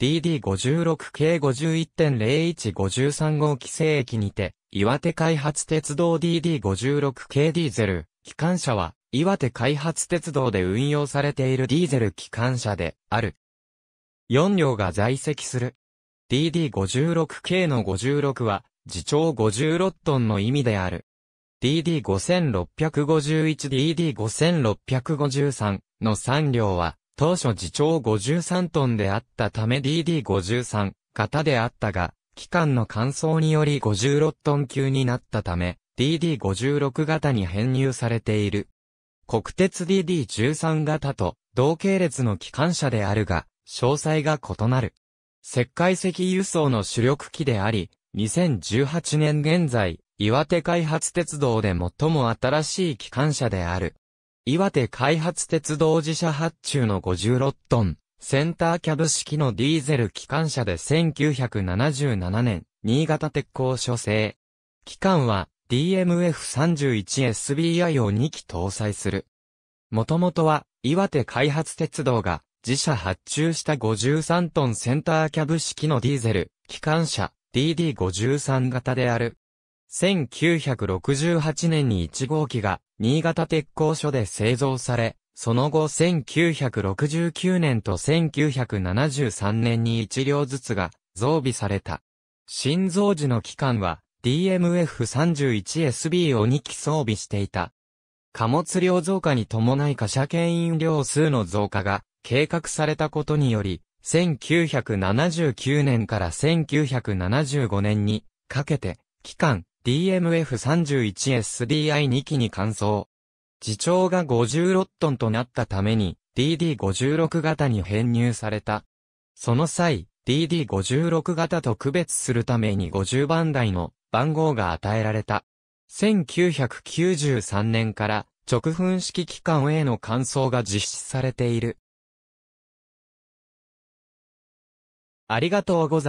DD56 k 51.0153号規制駅にて、岩手開発鉄道 DD56 k ディーゼル、機関車は、岩手開発鉄道で運用されているディーゼル機関車である。4両が在籍する。DD56 k の56は、自長56トンの意味である。DD5651、DD5653 の3両は、当初自長53トンであったため DD53 型であったが、期間の乾燥により56トン級になったため、DD56 型に編入されている。国鉄 DD13 型と同系列の機関車であるが、詳細が異なる。石灰石輸送の主力機であり、2018年現在、岩手開発鉄道で最も新しい機関車である。岩手開発鉄道自社発注の56トン、センターキャブ式のディーゼル機関車で1977年、新潟鉄鋼所製。機関は DMF31SBI を2機搭載する。もともとは岩手開発鉄道が自社発注した53トンセンターキャブ式のディーゼル、機関車 DD53 型である。1968年に1号機が新潟鉄工所で製造され、その後1969年と1973年に1両ずつが増備された。新造時の期間は DMF31SB を2機装備していた。貨物量増加に伴い貨車牽引量数の増加が計画されたことにより、1979年から1975年にかけて、期間、DMF31SDI2 機に換装。自重が56トンとなったために DD56 型に編入された。その際、DD56 型と区別するために50番台の番号が与えられた。1993年から直噴式機関への換装が実施されている。ありがとうございます。